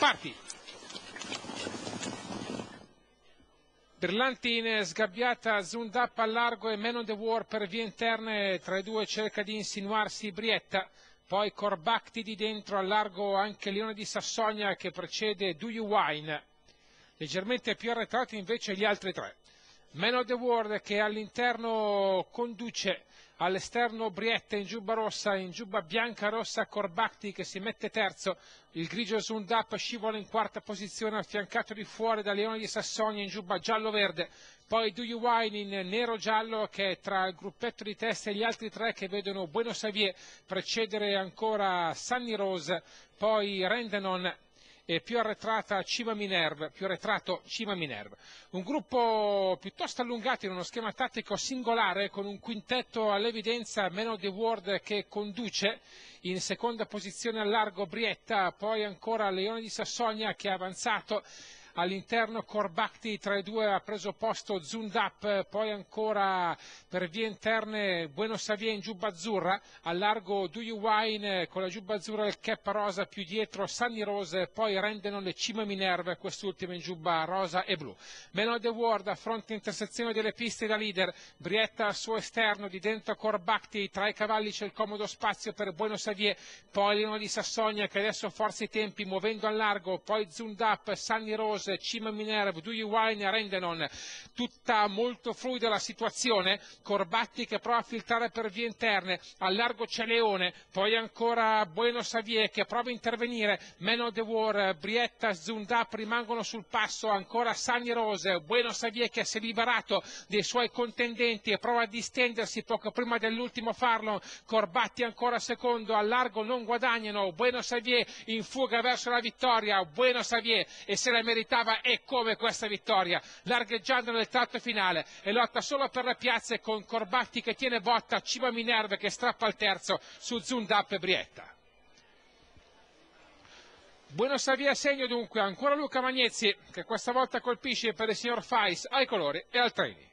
Parti! Berlantin sgabbiata, Zundapp al largo e man on the war per vie interne, tra i due cerca di insinuarsi Brietta, poi Corbacti di dentro al largo anche Leone di Sassonia che precede Do You Wine, leggermente più arretrati invece gli altri tre. Man of the World che all'interno conduce all'esterno Brietta in giubba rossa, in giubba bianca rossa Corbacti che si mette terzo, il grigio Up scivola in quarta posizione affiancato di fuori da Leone di Sassonia in giubba giallo-verde, poi Do You Wine in nero-giallo che è tra il gruppetto di testa e gli altri tre che vedono Buenos Aires precedere ancora Sunny Rose, poi Rendenon e più arretrata Cima Minerva, più arretrato Cima Minerva. Un gruppo piuttosto allungato in uno schema tattico singolare con un quintetto all'evidenza meno di Ward che conduce in seconda posizione al largo Brietta, poi ancora Leone di Sassonia che è avanzato all'interno Corbacti tra i due ha preso posto Zundap, poi ancora per vie interne Buenos in giubba azzurra, a largo Do You Wine con la giubba azzurra del Cap Rosa, più dietro Sanni Rose, poi rendono le cime Minerve, quest'ultima in giubba rosa e blu. Meno The Ward a fronte intersezione delle piste da leader, Brietta al suo esterno, di dentro Corbacti, tra i cavalli c'è il comodo spazio per Buenos Avier, poi Lino di Sassonia che adesso forza i tempi muovendo a largo, poi Zundap, Sanni Rose, Rose, Cima Minerv, Do Wine Rendenon, tutta molto fluida la situazione, Corbatti che prova a filtrare per vie interne, al largo c'è Leone, poi ancora Bueno Savier che prova a intervenire, Meno De War, Brietta, Zundap rimangono sul passo, ancora Sani Rose, Bueno Savier che si è liberato dei suoi contendenti e prova a distendersi poco prima dell'ultimo farlo, Corbatti ancora secondo, al largo non guadagnano, Bueno Savier in fuga verso la vittoria, Bueno Savier e se la merita meritava e come questa vittoria, largheggiando nel tratto finale e lotta solo per le piazze con Corbatti che tiene botta, Cima Minerve che strappa il terzo su Zundap e Brietta. Buenos Aires segno dunque ancora Luca Magnezzi che questa volta colpisce per il signor Fais ai colori e al treni.